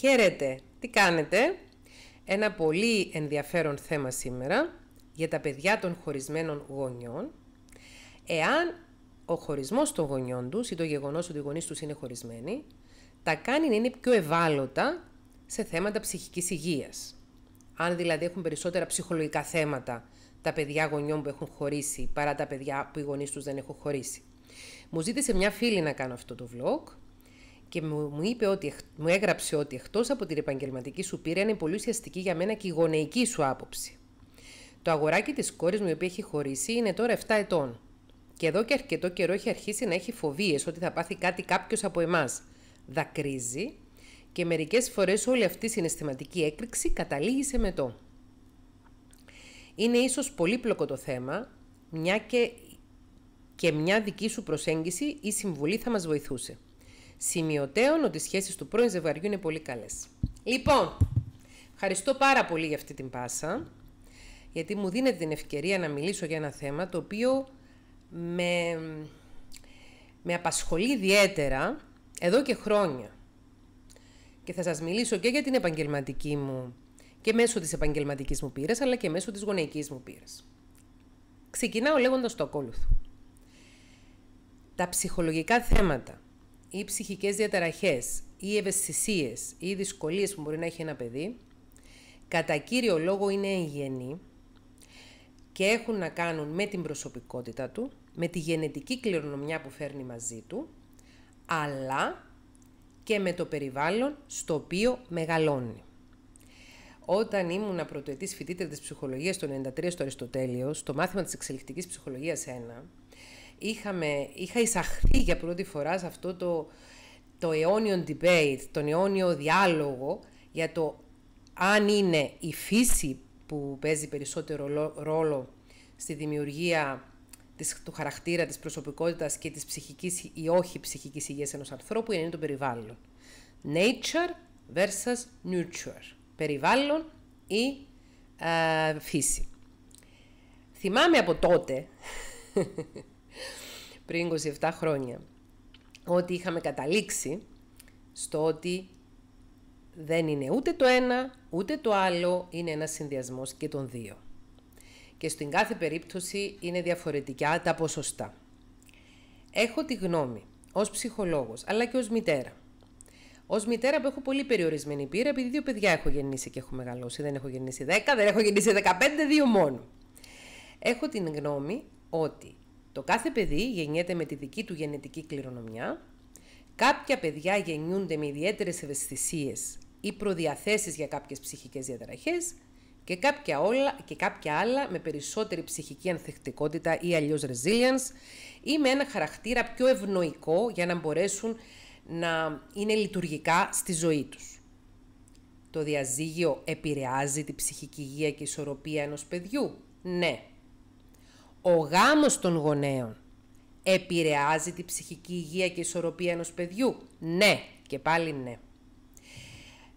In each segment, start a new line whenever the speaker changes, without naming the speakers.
Χαίρετε! Τι κάνετε? Ένα πολύ ενδιαφέρον θέμα σήμερα για τα παιδιά των χωρισμένων γονιών. Εάν ο χωρισμός των γονιών τους ή το γεγονός ότι οι γονείς τους είναι χωρισμένοι, τα κάνει να είναι πιο ευάλωτα σε θέματα ψυχικής υγείας. Αν δηλαδή έχουν περισσότερα ψυχολογικά θέματα τα παιδιά γονιών που έχουν χωρίσει παρά τα παιδιά που οι γονείς τους δεν έχουν χωρίσει. Μου ζήτησε μια φίλη να κάνω αυτό το vlog και μου, μου, είπε ότι, μου έγραψε ότι εκτός από την επαγγελματική σου πείρα είναι πολύ ουσιαστική για μένα και η γονεϊκή σου άποψη. Το αγοράκι της κόρης μου η οποία έχει χωρίσει είναι τώρα 7 ετών και εδώ και αρκετό καιρό έχει αρχίσει να έχει φοβίες ότι θα πάθει κάτι κάποιος από εμάς. Δακρύζει και μερικές φορές όλη αυτή η συναισθηματική έκρηξη καταλήγει σε μετό. Είναι ίσως πολύπλοκο το θέμα, μια και, και μια δική σου προσέγγιση ή συμβουλή θα μας βοηθούσε σημειωτέων ότι οι σχέσεις του πρώην ζευγαριού είναι πολύ καλές Λοιπόν, ευχαριστώ πάρα πολύ για αυτή την πάσα, γιατί μου δίνετε την ευκαιρία να μιλήσω για ένα θέμα το οποίο με, με απασχολεί ιδιαίτερα εδώ και χρόνια. Και θα σας μιλήσω και για την επαγγελματική μου και μέσω της επαγγελματικής μου πείρας, αλλά και μέσω της γονεϊκής μου πείρας. Ξεκινάω λέγοντας το ακόλουθο. Τα ψυχολογικά θέματα ή ψυχικές διαταραχές ή ευαισθησίες ή δυσκολίες που μπορεί να έχει ένα παιδί, κατά κύριο λόγο είναι εγγενή και έχουν να κάνουν με την προσωπικότητα του, με τη γενετική κληρονομιά που φέρνει μαζί του, αλλά και με το περιβάλλον στο οποίο μεγαλώνει. Όταν ήμουν πρωτοετής φοιτήτρια της ψυχολογίας το 93 στο Αριστοτέλειο, στο μάθημα της εξελικτικής ψυχολογίας 1, είχαμε, είχα εισαχθεί για πρώτη φορά σε αυτό το, το αιώνιο debate, τον αιώνιο διάλογο για το αν είναι η φύση που παίζει περισσότερο ρόλο στη δημιουργία της, του χαρακτήρα, της προσωπικότητας και της ψυχικής ή όχι ψυχικής υγείας ενός ανθρώπου, είναι το περιβάλλον. Nature versus nurture. Περιβάλλον ή ε, φύση. Θυμάμαι από τότε πριν 27 χρόνια, ότι είχαμε καταλήξει στο ότι δεν είναι ούτε το ένα, ούτε το άλλο, είναι ένας συνδυασμός και των δύο. Και στην κάθε περίπτωση είναι διαφορετικά τα ποσοστά. Έχω τη γνώμη, ως ψυχολόγος, αλλά και ως μητέρα. ως μητέρα που έχω πολύ περιορισμένη πείρα, επειδή δύο παιδιά έχω γεννήσει και έχω μεγαλώσει. Δεν έχω γεννήσει 10, δεν έχω γεννήσει 15, δύο μόνο. Έχω την γνώμη ότι το κάθε παιδί γεννιέται με τη δική του γενετική κληρονομιά. Κάποια παιδιά γεννιούνται με ιδιαίτερες ευαισθησίες ή προδιαθέσεις για κάποιες ψυχικές διαταραχές και κάποια, όλα, και κάποια άλλα με περισσότερη ψυχική ανθεκτικότητα ή αλλιώς resilience ή με ένα χαρακτήρα πιο ευνοϊκό για να μπορέσουν να είναι λειτουργικά στη ζωή τους. Το διαζύγιο επηρεάζει τη ψυχική υγεία και ισορροπία ενός παιδιού. Ναι, ο γάμος των γονέων επηρεάζει τη ψυχική υγεία και ισορροπία ενός παιδιού. Ναι και πάλι ναι.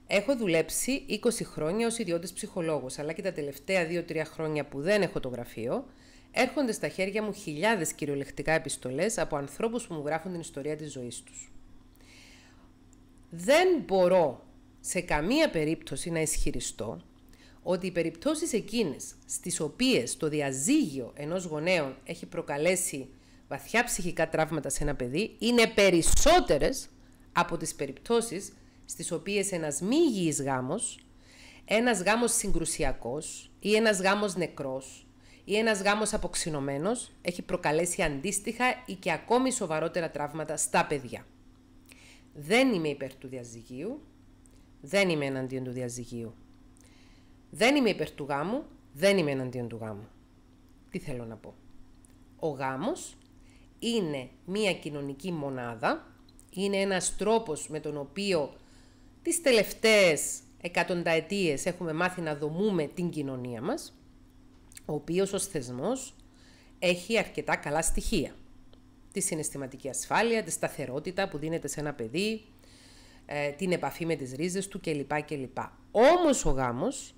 Έχω δουλέψει 20 χρόνια ως ιδιώτης ψυχολόγος, αλλά και τα τελευταία 2-3 χρόνια που δεν έχω το γραφείο, έρχονται στα χέρια μου χιλιάδες κυριολεκτικά επιστολές από ανθρώπους που μου γράφουν την ιστορία της ζωής τους. Δεν μπορώ σε καμία περίπτωση να ισχυριστώ ότι οι περιπτώσεις εκείνες στις οποίες το διαζύγιο ενός γονέων έχει προκαλέσει βαθιά ψυχικά τραύματα σε ένα παιδί είναι περισσότερες από τις περιπτώσεις στις οποίες ένας μη υγιής γάμος, ένας γάμος συγκρουσιακός ή ένας γάμος νεκρός ή ένας γάμος αποξινωμένος έχει προκαλέσει αντίστοιχα ή και ακόμη σοβαρότερα τραύματα στα παιδιά. Δεν είμαι υπέρ του διαζυγίου, δεν είμαι εναντίον του διαζυγίου. Δεν είμαι υπέρ του γάμου, δεν είμαι εναντίον του γάμου. Τι θέλω να πω. Ο γάμος είναι μία κοινωνική μονάδα, είναι ένας τρόπος με τον οποίο τις τελευταίες εκατονταετίες έχουμε μάθει να δομούμε την κοινωνία μας, ο οποίος ως θεσμός έχει αρκετά καλά στοιχεία. Τη συναισθηματική ασφάλεια, τη σταθερότητα που δίνεται σε ένα παιδί, ε, την επαφή με τις ρίζες του κλπ. κλπ. Όμως ο γάμος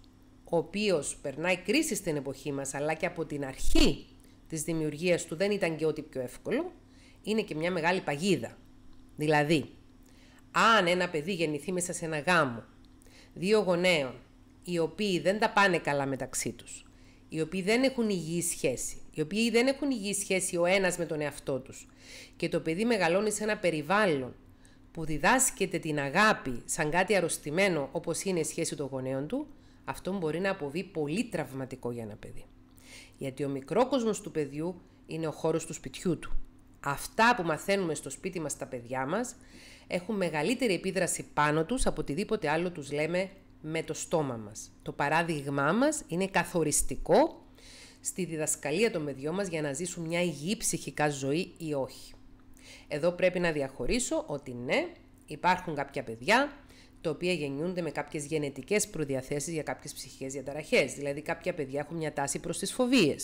ο οποίος περνάει κρίση στην εποχή μας, αλλά και από την αρχή της δημιουργίας του δεν ήταν και ό,τι πιο εύκολο, είναι και μια μεγάλη παγίδα. Δηλαδή, αν ένα παιδί γεννηθεί μέσα σε ένα γάμο, δύο γονέων, οι οποίοι δεν τα πάνε καλά μεταξύ τους, οι οποίοι δεν έχουν υγιή σχέση, οι οποίοι δεν έχουν υγιή σχέση ο ένας με τον εαυτό τους και το παιδί μεγαλώνει σε ένα περιβάλλον που διδάσκεται την αγάπη σαν κάτι αρρωστημένο όπως είναι η σχέση των γονέων του, αυτό μπορεί να αποβεί πολύ τραυματικό για ένα παιδί. Γιατί ο μικρόκοσμος του παιδιού είναι ο χώρος του σπιτιού του. Αυτά που μαθαίνουμε στο σπίτι μας τα παιδιά μας έχουν μεγαλύτερη επίδραση πάνω τους από οτιδήποτε άλλο τους λέμε με το στόμα μας. Το παράδειγμά μας είναι καθοριστικό στη διδασκαλία των παιδιών μας για να ζήσουν μια υγιή ψυχικά ζωή ή όχι. Εδώ πρέπει να διαχωρίσω ότι ναι, υπάρχουν κάποια παιδιά τα οποία γεννιούνται με κάποιες γενετικές προδιαθέσεις για κάποιες ψυχικές διαταραχές. Δηλαδή, κάποια παιδιά έχουν μια τάση προς τις φοβίες.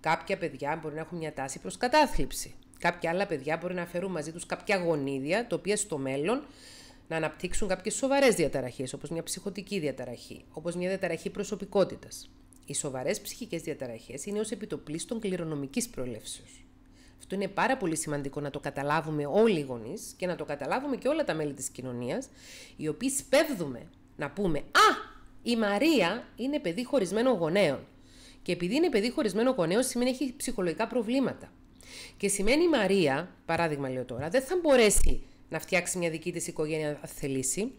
Κάποια παιδιά μπορεί να έχουν μια τάση προς κατάθλιψη. Κάποια άλλα παιδιά μπορεί να φέρουν μαζί τους κάποια γονίδια, τα οποία στο μέλλον να αναπτύξουν κάποιες σοβαρές διαταραχές, όπως μια ψυχοτική διαταραχή, όπως μια διαταραχή προσωπικότητας. Οι σοβαρές ψυχικές διαταραχές είναι ως επιτοπλίστων κληρονομικής προλεύσεω. Αυτό είναι πάρα πολύ σημαντικό να το καταλάβουμε όλοι οι γονείς και να το καταλάβουμε και όλα τα μέλη της κοινωνίας, οι οποίοι σπέβδουμε να πούμε Α, η Μαρία είναι παιδί χωρισμένων γονέων. Και επειδή είναι παιδί χωρισμένο γονέων, σημαίνει έχει ψυχολογικά προβλήματα. Και σημαίνει η Μαρία, παράδειγμα λέω τώρα, δεν θα μπορέσει να φτιάξει μια δική της οικογένεια αν θελήσει.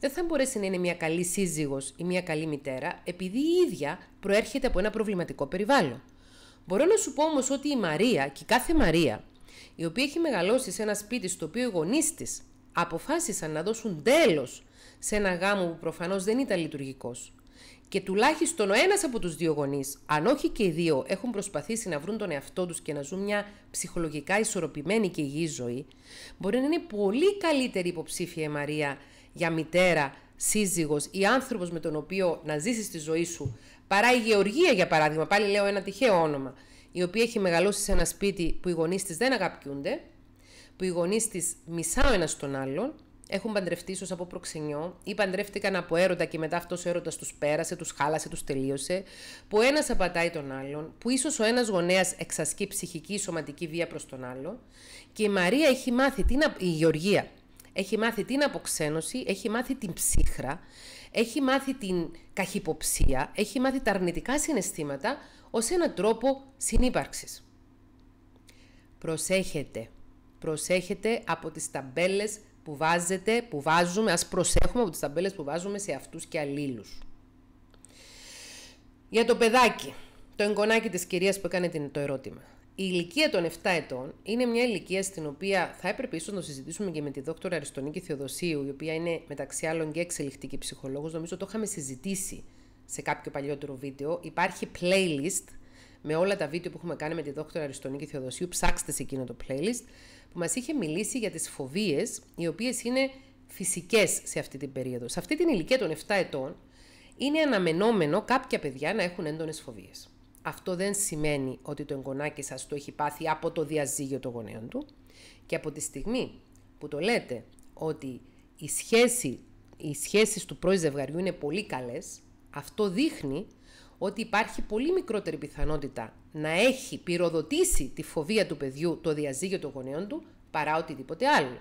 Δεν θα μπορέσει να είναι μια καλή σύζυγος ή μια καλή μητέρα, επειδή η ίδια προέρχεται από ένα προβληματικό περιβάλλον. Μπορώ να σου πω όμως ότι η Μαρία και η κάθε Μαρία, η οποία έχει μεγαλώσει σε ένα σπίτι στο οποίο οι γονείς της αποφάσισαν να δώσουν τέλος σε ένα γάμο που προφανώς δεν ήταν λειτουργικός. Και τουλάχιστον ο ένας από τους δύο γονείς, αν όχι και οι δύο, έχουν προσπαθήσει να βρουν τον εαυτό τους και να ζουν μια ψυχολογικά ισορροπημένη και υγιή ζωή, μπορεί να είναι πολύ καλύτερη υποψήφια η Μαρία για μητέρα, σύζυγος ή άνθρωπος με τον οποίο να ζήσεις τη ζωή σου Παρά η Γεωργία, για παράδειγμα, πάλι λέω ένα τυχαίο όνομα, η οποία έχει μεγαλώσει σε ένα σπίτι που οι γονείς της δεν αγαπιούνται, που οι γονείς της μισά ο ένας τον άλλον, έχουν παντρευτεί ίσως από προξενιό ή παντρεύτηκαν από έρωτα και μετά αυτός ο έρωτας τους πέρασε, τους χάλασε, τους τελείωσε. Που ένας απατάει τον άλλον, που ίσως ο ένας γονέας εξασκεί ψυχική ή σωματική βία προς τον άλλο. Και η Μαρία έχει μάθει την. Η Γεωργία έχει μάθει την αποξένωση, έχει μάθει την ψύχρα, έχει μάθει την καχυποψία, έχει μάθει τα αρνητικά συναισθήματα ως ένα τρόπο συνύπαρξης. Προσέχετε, προσέχετε από τις ταμπέλες που βάζετε, που βάζουμε, ας προσέχουμε από τις ταμπέλες που βάζουμε σε αυτούς και αλλήλους. Για το παιδάκι, το εγγονάκι της κυρίας που έκανε το ερώτημα. Η ηλικία των 7 ετών είναι μια ηλικία στην οποία θα έπρεπε ίσως να συζητήσουμε και με τη δόκτωρα Αριστονίκη Θεοδοσίου, η οποία είναι μεταξύ άλλων και εξελιχτική ψυχολόγος. Νομίζω το είχαμε συζητήσει σε κάποιο παλιότερο βίντεο. Υπάρχει playlist με όλα τα βίντεο που έχουμε κάνει με τη δόκτωρα Αριστονίκη Θεοδοσίου. Ψάξτε σε εκείνο το playlist που μας είχε μιλήσει για τις φοβίες, οι οποίες είναι φυσικές σε αυτή την περίοδο. Σε αυτή την ηλικία των 7 ετών είναι αναμενόμενο κάποια παιδιά να έχουν έντονες φοβίες. Αυτό δεν σημαίνει ότι το εγγονάκι σας το έχει πάθει από το διαζύγιο των γονέων του και από τη στιγμή που το λέτε ότι η οι σχέσεις του πρώην ζευγαριού είναι πολύ καλές, αυτό δείχνει ότι υπάρχει πολύ μικρότερη πιθανότητα να έχει πυροδοτήσει τη φοβία του παιδιού το διαζύγιο των γονέων του παρά οτιδήποτε άλλο.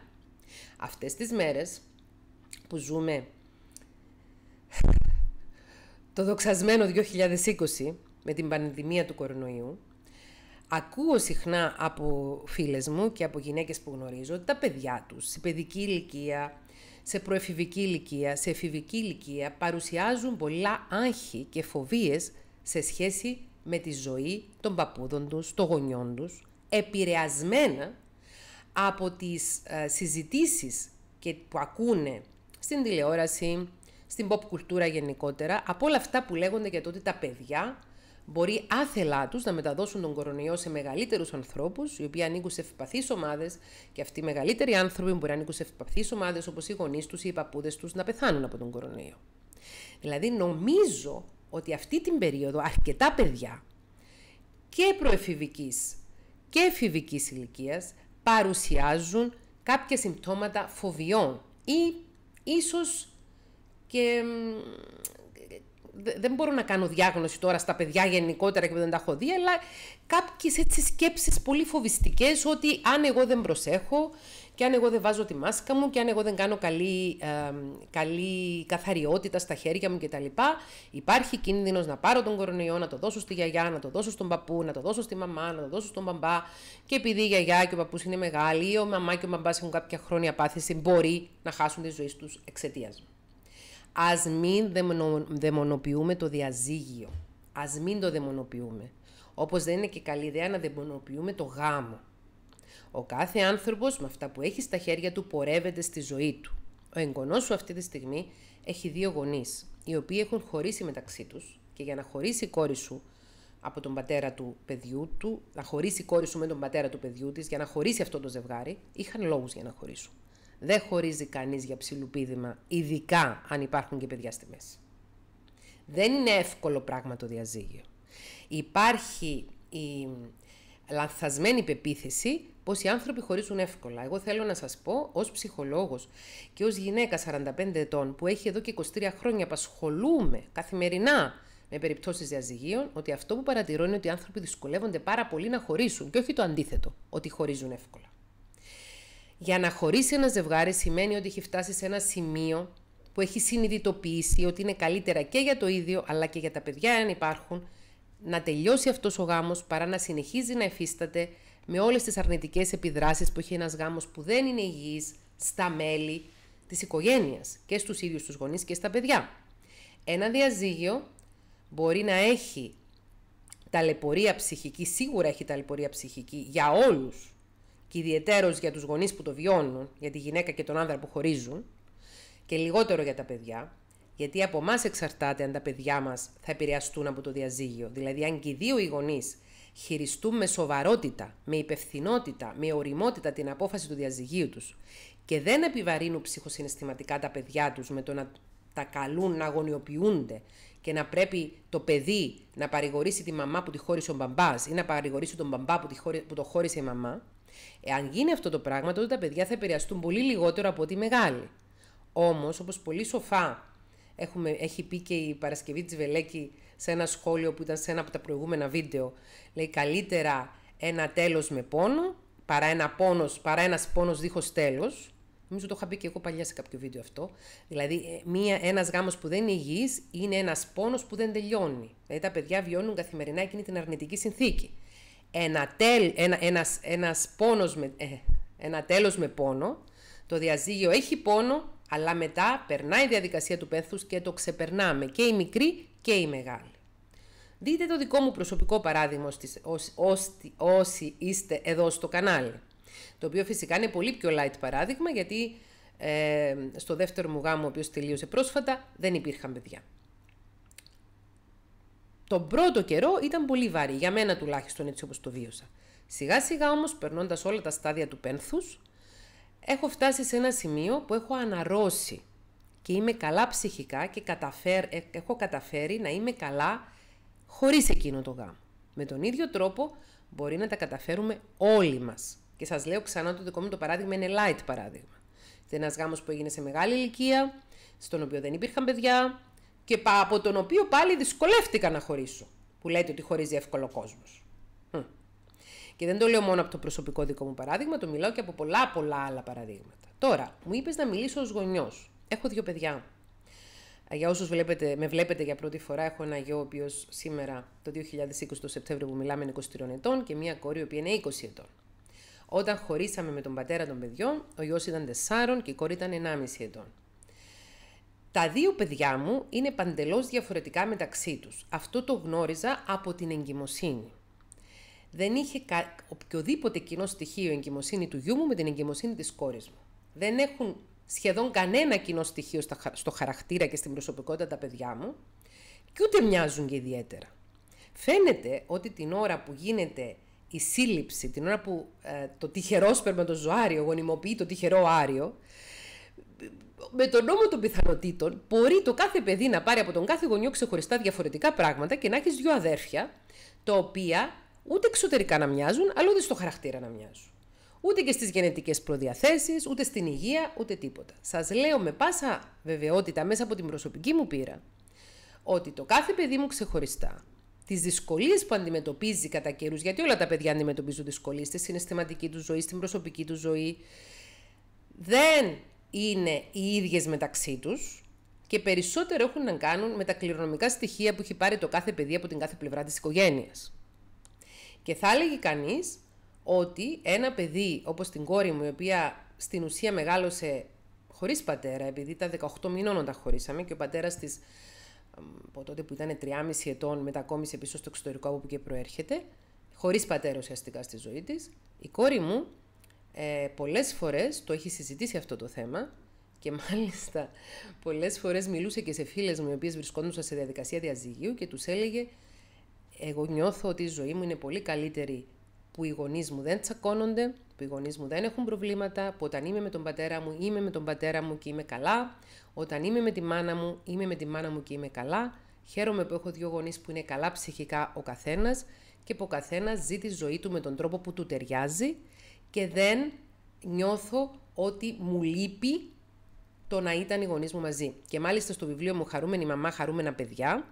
Αυτές τις μέρες που ζούμε το δοξασμένο 2020 με την πανδημία του κορονοϊού, ακούω συχνά από φίλες μου και από γυναίκες που γνωρίζω ότι τα παιδιά τους σε παιδική ηλικία, σε προεφηβική ηλικία, σε εφηβική ηλικία παρουσιάζουν πολλά άγχη και φοβίες σε σχέση με τη ζωή των παππούδων τους, των γονιών τους, επηρεασμένα από τις ε, συζητήσεις και, που ακούνε στην τηλεόραση, στην pop κουλτούρα γενικότερα, από όλα αυτά που λέγονται για το ότι τα παιδιά μπορεί άθελά τους να μεταδώσουν τον κορονοϊό σε μεγαλύτερους ανθρώπους, οι οποίοι ανήκουν σε ευπαθείς ομάδες, και αυτοί οι μεγαλύτεροι άνθρωποι μπορεί να ανήκουν σε ευπαθείς ομάδες, όπως οι γονείς τους ή οι παππούδες τους, να πεθάνουν από τον κορονοϊό. Δηλαδή, νομίζω ότι αυτή την περίοδο αρκετά παιδιά και προεφηβικής και εφηβικής ηλικίας παρουσιάζουν κάποια συμπτώματα φοβιών ή ίσως και δεν μπορώ να κάνω διάγνωση τώρα στα παιδιά γενικότερα και που δεν τα έχω δει, αλλά κάποιες έτσι σκέψεις πολύ φοβιστικές ότι αν εγώ δεν προσέχω και αν εγώ δεν βάζω τη μάσκα μου και αν εγώ δεν κάνω καλή, καλή καθαριότητα στα χέρια μου κτλ. Υπάρχει κίνδυνος να πάρω τον κορονοϊό, να το δώσω στη γιαγιά, να το δώσω στον παππού, να το δώσω στη μαμά, να το δώσω στον μπαμπά. Και επειδή η γιαγιά και ο παππούς είναι μεγάλοι ή ο μαμά και ο μπαμπάς έχουν κάποια χρόνια πάθηση, μπορεί να χάσουν τη ζωή τους εξαιτίας Ας μην δαιμονοποιούμε το διαζύγιο. Ας μην το δαιμονοποιούμε. Όπως δεν είναι και καλή ιδέα να δαιμονοποιούμε το γάμο. Ο κάθε άνθρωπος με αυτά που έχει στα χέρια του πορεύεται στη ζωή του. Ο εγγονός σου αυτή τη στιγμή έχει δύο γονείς, οι οποίοι έχουν χωρίσει μεταξύ τους και για να χωρίσει η κόρη σου από τον πατέρα του παιδιού του, να χωρίσει η κόρη σου με τον πατέρα του παιδιού της, για να χωρίσει αυτό το ζευγάρι, είχαν λόγους για να χωρίσουν. Δεν χωρίζει κανείς για ψηλουπίδημα, ειδικά αν υπάρχουν και παιδιά στη μέση. Δεν είναι εύκολο πράγμα το διαζύγιο. Υπάρχει η λανθασμένη πεποίθηση πως οι άνθρωποι χωρίζουν εύκολα. Εγώ θέλω να σας πω, ως ψυχολόγος και ως γυναίκα 45 ετών που έχει εδώ και 23 χρόνια απασχολούμε καθημερινά με περιπτώσεις διαζυγίων, ότι αυτό που παρατηρώ είναι ότι οι άνθρωποι δυσκολεύονται πάρα πολύ να χωρίσουν και όχι το αντίθετο, ότι χωρίζουν εύκολα. Για να χωρίσει ένα ζευγάρι σημαίνει ότι έχει φτάσει σε ένα σημείο που έχει συνειδητοποιήσει ότι είναι καλύτερα και για το ίδιο αλλά και για τα παιδιά αν υπάρχουν να τελειώσει αυτός ο γάμος παρά να συνεχίζει να εφίσταται με όλες τις αρνητικές επιδράσεις που έχει ένας γάμος που δεν είναι υγιής στα μέλη της οικογένειας και στους ίδιους τους γονείς και στα παιδιά. Ένα διαζύγιο μπορεί να έχει ταλαιπωρία ψυχική, σίγουρα έχει ταλαιπωρία ψυχική για όλους και ιδιαίτερο για τους γονείς που το βιώνουν, για τη γυναίκα και τον άνδρα που χωρίζουν και λιγότερο για τα παιδιά, γιατί από εμάς εξαρτάται αν τα παιδιά μας θα επηρεαστούν από το διαζύγιο. Δηλαδή αν και οι δύο οι γονείς χειριστούν με σοβαρότητα, με υπευθυνότητα, με οριμότητα την απόφαση του διαζυγίου τους και δεν επιβαρύνουν ψυχοσυναισθηματικά τα παιδιά τους με το να τα καλούν να αγωνιοποιούνται και να πρέπει το παιδί να παρηγορήσει τη μαμά που τη χώρισε ο μπαμπάς ή να παρηγορήσει τον μπαμπά που, τη χώρι... που το χώρισε η μαμά, Εάν γίνει αυτό το πράγμα, τότε τα παιδιά θα επηρεαστούν πολύ λιγότερο από ότι οι μεγάλοι. Όμως, όπως πολύ σοφά έχουμε, έχει πει και η Παρασκευή της Βελέκη σε ένα σχόλιο που ήταν σε ένα από τα προηγούμενα βίντεο, λέει καλύτερα ένα τέλος με πόνο παρά ένα πόνος παρά ένας πόνος δίχως τέλος. Νομίζω το είχα πει και εγώ παλιά σε κάποιο βίντεο αυτό. Δηλαδή, ε, ένας γάμος που δεν είναι υγιής είναι ένας πόνος που δεν τελειώνει. Δηλαδή, τα παιδιά βιώνουν καθημερινά εκείνη την αρνητική συνθήκη ένα, με, ε, τέλος με πόνο, το διαζύγιο έχει πόνο, αλλά μετά περνάει η διαδικασία του πένθους και το ξεπερνάμε και οι μικρή και οι μεγάλη. Δείτε το δικό μου προσωπικό παράδειγμα όσοι, είστε εδώ στο κανάλι. Το οποίο φυσικά είναι πολύ πιο light παράδειγμα γιατί ε, στο δεύτερο μου γάμο, ο οποίος τελείωσε πρόσφατα, δεν υπήρχαν παιδιά. Τον πρώτο καιρό ήταν πολύ βαρύ, για μένα τουλάχιστον έτσι όπως το βίωσα. Σιγά σιγά όμως, περνώντας όλα τα στάδια του πένθους, έχω φτάσει σε ένα σημείο που έχω αναρρώσει και είμαι καλά ψυχικά και καταφέρ, ε, έχω καταφέρει να είμαι καλά χωρίς εκείνο το γάμο. Με τον ίδιο τρόπο μπορεί να τα καταφέρουμε όλοι μας. Και σας λέω ξανά το δικό μου το παράδειγμα είναι light παράδειγμα. Ήταν ένας γάμος που έγινε σε μεγάλη ηλικία, στον οποίο δεν υπήρχαν παιδιά, και από τον οποίο πάλι δυσκολεύτηκα να χωρίσω. Που λέτε ότι χωρίζει εύκολο κόσμος. Και δεν το λέω μόνο από το προσωπικό δικό μου παράδειγμα, το μιλάω και από πολλά πολλά άλλα παραδείγματα. Τώρα, μου είπες να μιλήσω ως γονιός. Έχω δύο παιδιά. Για όσους με βλέπετε για πρώτη φορά, έχω ένα γιο ο οποίος σήμερα το 2020 το Σεπτέμβριο που μιλάμε είναι 23 ετών και μία κόρη η οποία είναι 20 ετών. Όταν χωρίσαμε με τον πατέρα των παιδιών, ο γιος ήταν 4 και η κόρη ήταν 1,5 ετών. Τα δύο παιδιά μου είναι παντελώς διαφορετικά μεταξύ τους. Αυτό το γνώριζα από την εγκυμοσύνη. Δεν είχε κα... οποιοδήποτε κοινό στοιχείο η εγκυμοσύνη του γιού μου με την εγκυμοσύνη της κόρης μου. Δεν έχουν σχεδόν κανένα κοινό στοιχείο στο χαρακτήρα και στην προσωπικότητα τα παιδιά μου και ούτε μοιάζουν και ιδιαίτερα. Φαίνεται ότι την ώρα που γίνεται η σύλληψη, την ώρα που ε, το τυχερό σπερματοζωάριο γονιμοποιεί το τυχερό άριο, με τον νόμο των πιθανότητων μπορεί το κάθε παιδί να πάρει από τον κάθε γονιό ξεχωριστά διαφορετικά πράγματα και να έχεις δύο αδέρφια, τα οποία ούτε εξωτερικά να μοιάζουν, αλλά ούτε στο χαρακτήρα να μοιάζουν. Ούτε και στις γενετικές προδιαθέσεις, ούτε στην υγεία, ούτε τίποτα. Σας λέω με πάσα βεβαιότητα μέσα από την προσωπική μου πείρα ότι το κάθε παιδί μου ξεχωριστά τις δυσκολίες που αντιμετωπίζει κατά καιρούς, γιατί όλα τα παιδιά αντιμετωπίζουν δυσκολίες στη συναισθηματική του ζωή, στην προσωπική του ζωή, δεν είναι οι ίδιες μεταξύ τους και περισσότερο έχουν να κάνουν με τα κληρονομικά στοιχεία που έχει πάρει το κάθε παιδί από την κάθε πλευρά της οικογένειας. Και θα έλεγε κανείς ότι ένα παιδί όπως την κόρη μου, η οποία στην ουσία μεγάλωσε χωρίς πατέρα, επειδή τα 18 μηνών όταν χωρίσαμε και ο πατέρας της από τότε που ήταν 3,5 ετών μετακόμισε πίσω στο εξωτερικό από που και προέρχεται, χωρίς πατέρα ουσιαστικά στη ζωή της, η κόρη μου ε, πολλές φορές το έχει συζητήσει αυτό το θέμα και μάλιστα πολλές φορές μιλούσε και σε φίλες μου οι οποίες βρισκόντουσαν σε διαδικασία διαζυγίου και τους έλεγε εγώ νιώθω ότι η ζωή μου είναι πολύ καλύτερη που οι γονείς μου δεν τσακώνονται, που οι γονείς μου δεν έχουν προβλήματα, που όταν είμαι με τον πατέρα μου είμαι με τον πατέρα μου και είμαι καλά, όταν είμαι με τη μάνα μου είμαι με τη μάνα μου και είμαι καλά, χαίρομαι που έχω δύο γονείς που είναι καλά ψυχικά ο καθένας και που ο καθένας ζει τη ζωή του με τον τρόπο που του ταιριάζει και δεν νιώθω ότι μου λείπει το να ήταν οι γονείς μου μαζί. Και μάλιστα στο βιβλίο μου Χαρούμενη Μαμά, Χαρούμενα Παιδιά,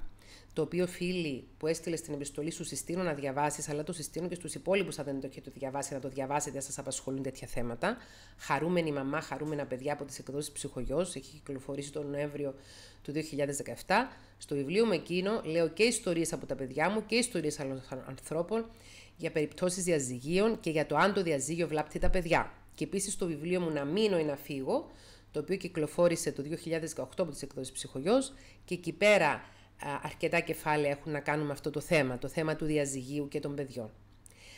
το οποίο φίλοι που έστειλες στην επιστολή σου συστήνω να διαβάσεις, αλλά το συστήνω και στους υπόλοιπους, αν δεν το έχετε διαβάσει, να το διαβάσετε, αν σας απασχολούν τέτοια θέματα. Χαρούμενη Μαμά, Χαρούμενα Παιδιά από τις εκδόσεις Ψυχογειό, έχει κυκλοφορήσει τον Νοέμβριο του 2017. Στο βιβλίο μου εκείνο λέω και ιστορίες από τα παιδιά μου και ιστορίες άλλων ανθρώπων για περιπτώσεις διαζυγίων και για το αν το διαζύγιο βλάπτει τα παιδιά. Και επίσης το βιβλίο μου Να μείνω ή να φύγω, το οποίο κυκλοφόρησε το 2018 από τις εκδόσεις Ψυχογειό και εκεί πέρα αρκετά κεφάλαια έχουν να κάνουν με αυτό το θέμα, το θέμα του διαζυγίου και των παιδιών.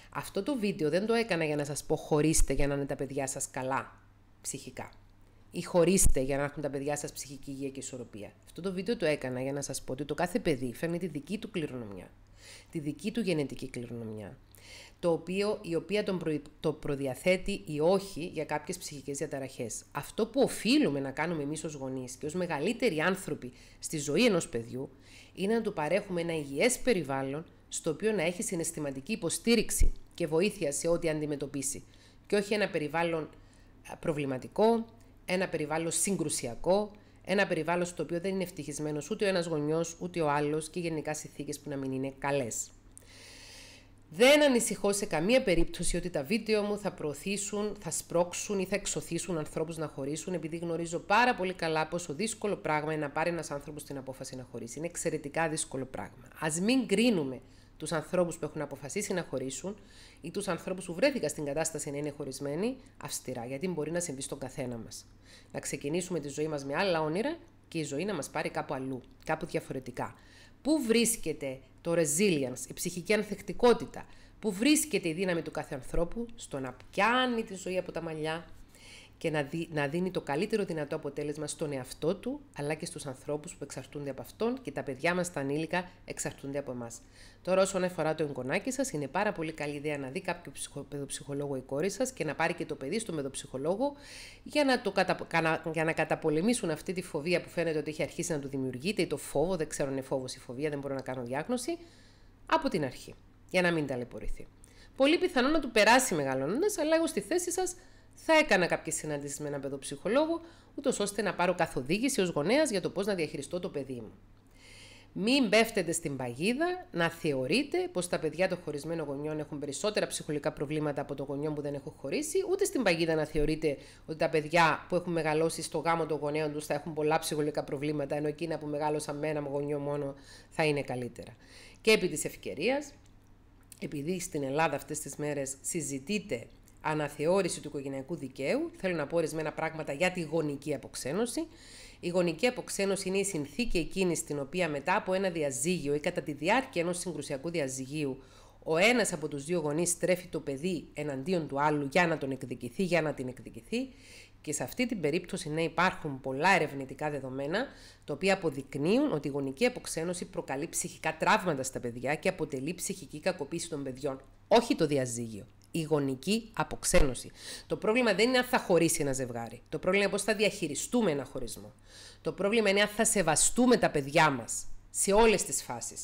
Αυτό το βίντεο δεν το έκανα για να σας πω χωρίστε για να είναι τα παιδιά σας καλά ψυχικά ή χωρίστε για να έχουν τα παιδιά σας ψυχική υγεία και ισορροπία. Αυτό το βίντεο το έκανα για να σας πω ότι το κάθε παιδί φέρνει τη δική του κληρονομιά τη δική του γενετική κληρονομιά, το οποίο, η οποία τον το προδιαθέτει ή όχι για κάποιες ψυχικές διαταραχές. Αυτό που οφείλουμε να κάνουμε εμείς ως γονείς και ως μεγαλύτεροι άνθρωποι στη ζωή ενός παιδιού είναι να του παρέχουμε ένα υγιές περιβάλλον στο οποίο να έχει συναισθηματική υποστήριξη και βοήθεια σε ό,τι αντιμετωπίσει και όχι ένα περιβάλλον προβληματικό, ένα περιβάλλον συγκρουσιακό, ένα περιβάλλον στο οποίο δεν είναι ευτυχισμένος ούτε ο ένας γονιός ούτε ο άλλος και γενικά συνθήκε που να μην είναι καλές. Δεν ανησυχώ σε καμία περίπτωση ότι τα βίντεο μου θα προωθήσουν, θα σπρώξουν ή θα εξωθήσουν ανθρώπους να χωρίσουν, επειδή γνωρίζω πάρα πολύ καλά πόσο δύσκολο πράγμα είναι να πάρει ένας άνθρωπος την απόφαση να χωρίσει. Είναι εξαιρετικά δύσκολο πράγμα. Ας μην κρίνουμε τους ανθρώπους που έχουν αποφασίσει να χωρίσουν ή τους ανθρώπους που βρέθηκαν στην κατάσταση να είναι χωρισμένοι, αυστηρά, γιατί μπορεί να συμβεί στον καθένα μας. Να ξεκινήσουμε τη ζωή μας με άλλα όνειρα και η ζωή να μας πάρει κάπου αλλού, κάπου διαφορετικά. Πού βρίσκεται το resilience, η ψυχική ανθεκτικότητα, πού βρίσκεται η δύναμη του κάθε ανθρώπου στο να πιάνει τη ζωή από τα μαλλιά και να, να δίνει το καλύτερο δυνατό αποτέλεσμα στον εαυτό του, αλλά και στους ανθρώπους που εξαρτούνται από αυτόν και τα παιδιά μας τα ανήλικα εξαρτούνται από εμάς. Τώρα όσον αφορά το εγγονάκι σας, είναι πάρα πολύ καλή ιδέα να δει κάποιο παιδοψυχολόγο η κόρη σας και να πάρει και το παιδί στο παιδοψυχολόγο για να, το κατα... για να καταπολεμήσουν αυτή τη φοβία που φαίνεται ότι έχει αρχίσει να του δημιουργείται ή το φόβο, δεν ξέρω αν είναι φόβος ή φοβία, δεν μπορώ να κάνω διάγνωση, από την αρχή, για να μην ταλαιπωρηθεί. Πολύ πιθανό να του περάσει μεγαλώνοντας, αλλά εγώ στη θέση σας θα έκανα κάποιες συναντήσεις με έναν παιδοψυχολόγο, ούτως ώστε να πάρω καθοδήγηση ως γονέας για το πώς να διαχειριστώ το παιδί μου. Μην πέφτετε στην παγίδα να θεωρείτε πως τα παιδιά των χωρισμένων γονιών έχουν περισσότερα ψυχολογικά προβλήματα από το γονιό που δεν έχουν χωρίσει, ούτε στην παγίδα να θεωρείτε ότι τα παιδιά που έχουν μεγαλώσει στο γάμο των γονέων τους θα έχουν πολλά ψυχολογικά προβλήματα, ενώ εκείνα που μεγάλωσαν με ένα γονιό μόνο θα είναι καλύτερα. Και επί της ευκαιρίας, επειδή στην Ελλάδα αυτές τις μέρες συζητείται αναθεώρηση του οικογενειακού δικαίου. Θέλω να πω ορισμένα πράγματα για τη γονική αποξένωση. Η γονική αποξένωση είναι η συνθήκη εκείνη στην οποία μετά από ένα διαζύγιο ή κατά τη διάρκεια ενός συγκρουσιακού διαζυγίου, ο ένας από τους δύο γονείς στρέφει το παιδί εναντίον του άλλου για να τον εκδικηθεί, για να την εκδικηθεί. Και σε αυτή την περίπτωση ναι, υπάρχουν πολλά ερευνητικά δεδομένα, τα οποία αποδεικνύουν ότι η γονική αποξένωση προκαλεί ψυχικά τραύματα στα παιδιά και αποτελεί ψυχική κακοποίηση των παιδιών. Όχι το διαζύγιο η γονική αποξένωση. Το πρόβλημα δεν είναι αν θα χωρίσει ένα ζευγάρι. Το πρόβλημα είναι πώς θα διαχειριστούμε ένα χωρισμό. Το πρόβλημα είναι αν θα σεβαστούμε τα παιδιά μας σε όλες τις φάσεις.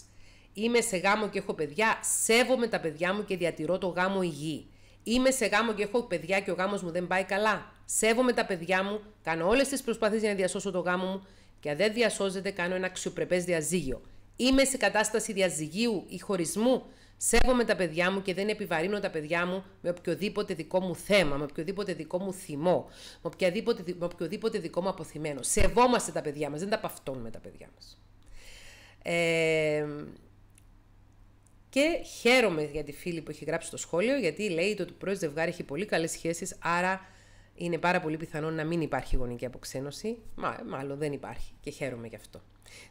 Είμαι σε γάμο και έχω παιδιά, σέβομαι τα παιδιά μου και διατηρώ το γάμο υγιή. Είμαι σε γάμο και έχω παιδιά και ο γάμος μου δεν πάει καλά. Σέβομαι τα παιδιά μου, κάνω όλες τις προσπάθειες για να διασώσω το γάμο μου και αν δεν διασώζεται, κάνω ένα αξιοπρεπές διαζύγιο. Είμαι σε κατάσταση διαζυγίου ή χωρισμού Σέβομαι τα παιδιά μου και δεν επιβαρύνω τα παιδιά μου με οποιοδήποτε δικό μου θέμα, με οποιοδήποτε δικό μου θυμό, με, οποιοδήποτε, με οποιοδήποτε δικό μου αποθυμένο. Σεβόμαστε τα παιδιά μας, δεν τα παυτώνουμε τα παιδιά μας. και χαίρομαι για τη φίλη που έχει γράψει το σχόλιο, γιατί λέει το πρώτο πρώην ζευγάρι έχει πολύ καλές σχέσεις, άρα είναι πάρα πολύ πιθανό να μην υπάρχει γονική αποξένωση. Μα, ε, μάλλον δεν υπάρχει και χαίρομαι γι' αυτό.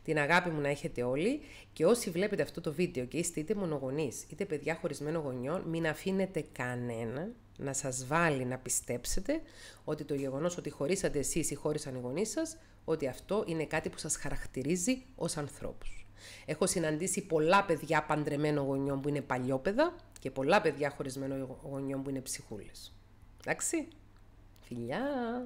Την αγάπη μου να έχετε όλοι και όσοι βλέπετε αυτό το βίντεο και είστε είτε μονογονείς είτε παιδιά χωρισμένων γονιών, μην αφήνετε κανένα να σας βάλει να πιστέψετε ότι το γεγονός ότι χωρίσατε εσείς ή χώρισαν οι γονείς σας, ότι αυτό είναι κάτι που σας χαρακτηρίζει ως ανθρώπους. Έχω συναντήσει πολλά παιδιά παντρεμένων γονιών που είναι παλιόπαιδα και πολλά παιδιά χωρισμένων γονιών που είναι ψυχούλες. Εντάξει. Yeah.